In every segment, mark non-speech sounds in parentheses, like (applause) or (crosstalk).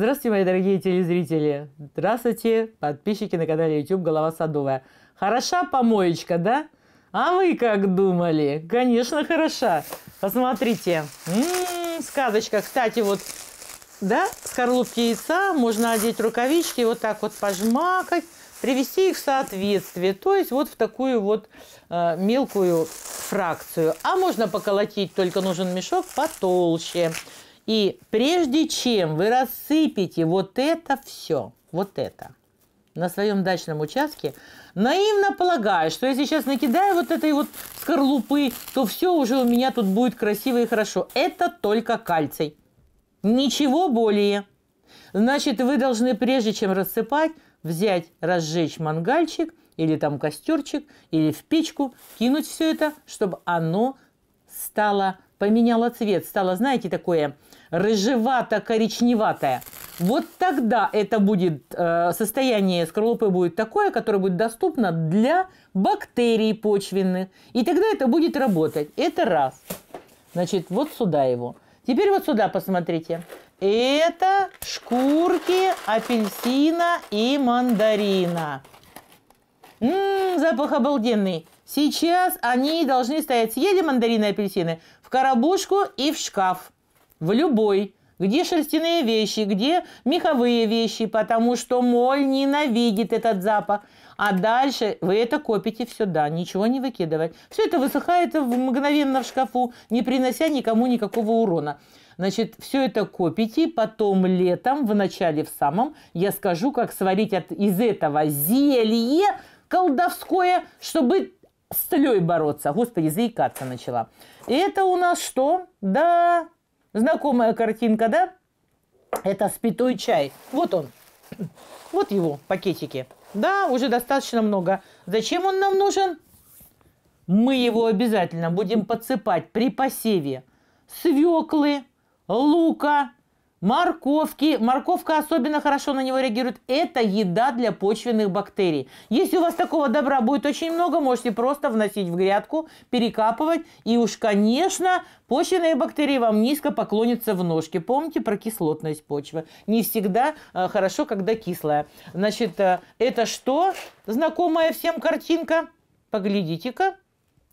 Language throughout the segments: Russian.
Здравствуйте, мои дорогие телезрители. Здравствуйте, подписчики на канале YouTube «Голова Садовая». Хороша помоечка, да? А вы как думали? Конечно, хороша. Посмотрите. М м-м, -м, сказочка. Кстати, вот, да, скорлупки яйца можно одеть рукавички, вот так вот пожмакать, привести их в соответствие. То есть вот в такую вот э, мелкую фракцию. А можно поколотить, только нужен мешок потолще. И прежде чем вы рассыпете вот это все, вот это, на своем дачном участке, наивно полагая, что я сейчас накидаю вот этой вот скорлупы, то все уже у меня тут будет красиво и хорошо. Это только кальций. Ничего более. Значит, вы должны, прежде чем рассыпать, взять, разжечь мангальчик или там костерчик, или в печку, кинуть все это, чтобы оно стало поменяла цвет, стала, знаете, такое рыжевато-коричневатое. Вот тогда это будет э, состояние скорлупы будет такое, которое будет доступно для бактерий почвенных. И тогда это будет работать. Это раз. Значит, вот сюда его. Теперь вот сюда посмотрите. Это шкурки апельсина и мандарина. Ммм, запах обалденный. Сейчас они должны стоять. Съели мандарины и апельсины? в коробушку и в шкаф. В любой. Где шерстяные вещи, где меховые вещи, потому что моль ненавидит этот запах. А дальше вы это копите все, да, ничего не выкидывать. Все это высыхает мгновенно в шкафу, не принося никому никакого урона. Значит, все это копите, потом летом, в начале в самом, я скажу, как сварить от, из этого зелье колдовское, чтобы с тлей бороться. Господи, заикаться начала. И это у нас что? Да, знакомая картинка, да? Это спитой чай. Вот он. Вот его пакетики. Да, уже достаточно много. Зачем он нам нужен? Мы его обязательно будем подсыпать при посеве свеклы, лука, Морковки. Морковка особенно хорошо на него реагирует. Это еда для почвенных бактерий. Если у вас такого добра будет очень много, можете просто вносить в грядку, перекапывать. И уж, конечно, почвенные бактерии вам низко поклонятся в ножке. Помните про кислотность почвы. Не всегда э, хорошо, когда кислая. Значит, э, это что? Знакомая всем картинка? Поглядите-ка.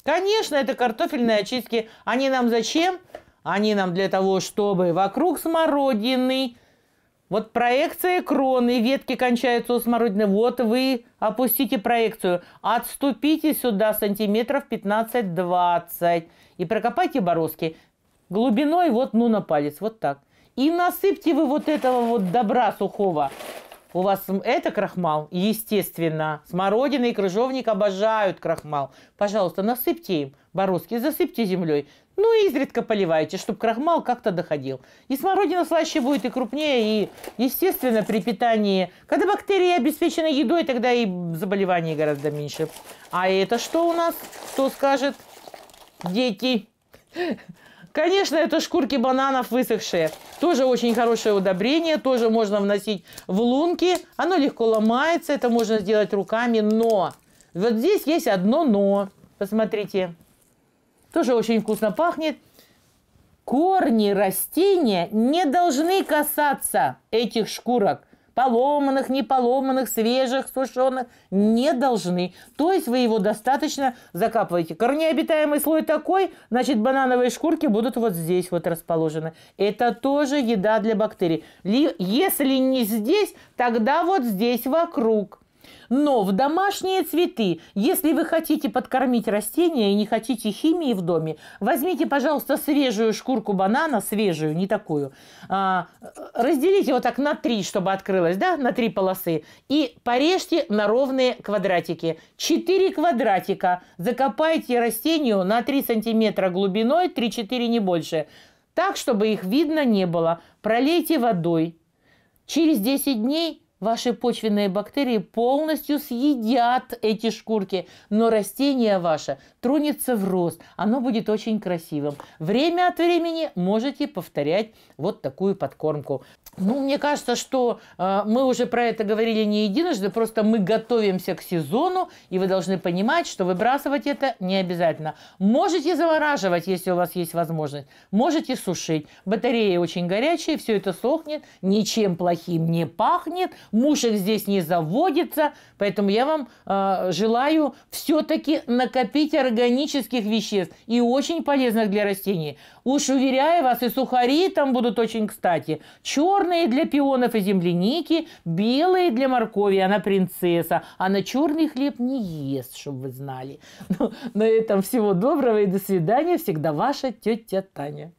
Конечно, это картофельные очистки. Они нам зачем? Они нам для того, чтобы вокруг смородины, вот проекция кроны, ветки кончаются у смородины, вот вы опустите проекцию, отступите сюда сантиметров 15-20 и прокопайте бороздки глубиной вот ну на палец, вот так. И насыпьте вы вот этого вот добра сухого у вас это крахмал? Естественно. Смородина и крыжовник обожают крахмал. Пожалуйста, насыпьте им бороздки, засыпьте землей. Ну и изредка поливайте, чтобы крахмал как-то доходил. И смородина слаще будет и крупнее, и, естественно, при питании. Когда бактерии обеспечены едой, тогда и заболеваний гораздо меньше. А это что у нас? Кто скажет? Дети. Конечно, это шкурки бананов высохшие. Тоже очень хорошее удобрение, тоже можно вносить в лунки. Оно легко ломается, это можно сделать руками, но... Вот здесь есть одно но. Посмотрите. Тоже очень вкусно пахнет. Корни растения не должны касаться этих шкурок поломанных, не поломанных, свежих, сушеных, не должны. То есть вы его достаточно закапываете. Корнеобитаемый слой такой, значит, банановые шкурки будут вот здесь вот расположены. Это тоже еда для бактерий. Если не здесь, тогда вот здесь вокруг. Но в домашние цветы, если вы хотите подкормить растения и не хотите химии в доме, возьмите, пожалуйста, свежую шкурку банана, свежую, не такую, а, разделите вот так на три, чтобы открылось, да, на три полосы, и порежьте на ровные квадратики. Четыре квадратика. Закопайте растению на 3 сантиметра глубиной, 3-4 не больше, так, чтобы их видно не было. Пролейте водой. Через 10 дней Ваши почвенные бактерии полностью съедят эти шкурки, но растение ваше тронется в рост. Оно будет очень красивым. Время от времени можете повторять вот такую подкормку. Ну, мне кажется, что э, мы уже про это говорили не единожды, просто мы готовимся к сезону, и вы должны понимать, что выбрасывать это не обязательно. Можете замораживать, если у вас есть возможность. Можете сушить. Батареи очень горячие, все это сохнет, ничем плохим не пахнет, мушек здесь не заводится, поэтому я вам э, желаю все-таки накопить организм органических веществ и очень полезных для растений. Уж уверяю вас, и сухари там будут очень кстати. Черные для пионов и земляники, белые для моркови, она принцесса. Она а черный хлеб не ест, чтобы вы знали. (laughs) Ну, на этом всего доброго и до свидания. Всегда ваша тетя Таня.